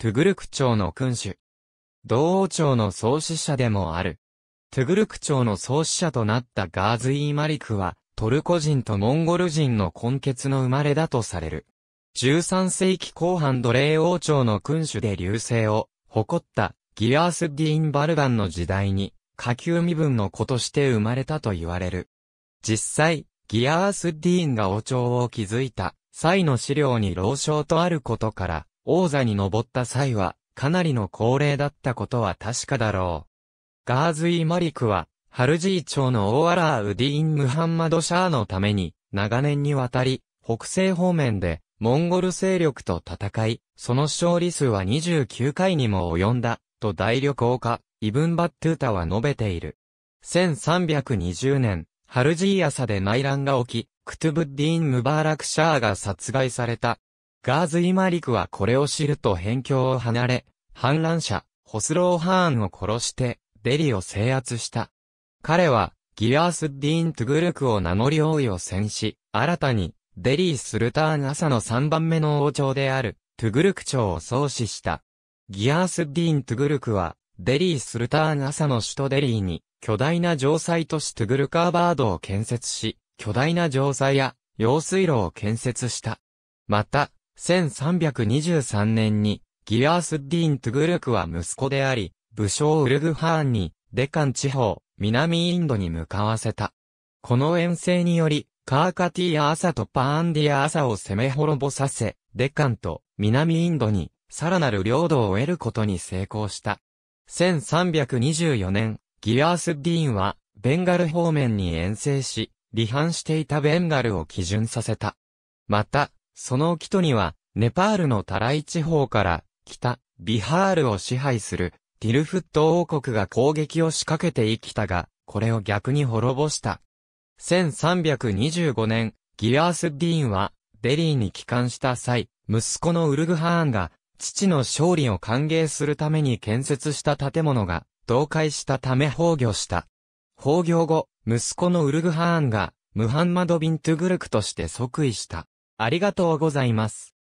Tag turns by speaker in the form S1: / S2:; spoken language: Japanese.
S1: トゥグルク朝の君主。同王朝の創始者でもある。トゥグルク朝の創始者となったガーズイー・マリクは、トルコ人とモンゴル人の根血の生まれだとされる。13世紀後半奴隷王朝の君主で流星を誇ったギアース・ディーン・バルバンの時代に下級身分の子として生まれたと言われる。実際、ギアース・ディーンが王朝を築いた際の資料に老少とあることから王座に登った際は、かなりの高齢だったことは確かだろう。ガーズイ・マリクは、ハルジー朝のオーアラー・ウディーン・ムハンマド・シャーのために、長年にわたり、北西方面で、モンゴル勢力と戦い、その勝利数は29回にも及んだ、と大旅行家、イブン・バットゥータは述べている。1320年、ハルジー朝で内乱が起き、クトゥブッディーン・ムバーラク・シャーが殺害された。ガーズイマリクはこれを知ると辺境を離れ、反乱者、ホスロー・ハーンを殺して、デリを制圧した。彼は、ギアース・ディーン・トゥグルクを名乗り王位を戦し、新たに、デリー・スルターン朝の3番目の王朝である、トゥグルク朝を創始した。ギアース・ディーン・トゥグルクは、デリー・スルターン朝の首都デリーに、巨大な城塞都市トゥグルカーバードを建設し、巨大な城塞や、用水路を建設した。また、1323年に、ギアースッディーン・トゥグルクは息子であり、武将ウルグハーンに、デカン地方、南インドに向かわせた。この遠征により、カーカティア朝とパーンディア朝を攻め滅ぼさせ、デカンと南インドにさらなる領土を得ることに成功した。1324年、ギアースッディーンはベンガル方面に遠征し、離反していたベンガルを基準させた。また、そのキトには、ネパールのタライ地方から北、ビハールを支配するティルフット王国が攻撃を仕掛けてきたが、これを逆に滅ぼした。1325年、ギアース・ディーンは、デリーに帰還した際、息子のウルグハーンが、父の勝利を歓迎するために建設した建物が、倒壊したため崩御した。崩御後、息子のウルグハーンが、ムハンマド・ビン・トゥグルクとして即位した。ありがとうございます。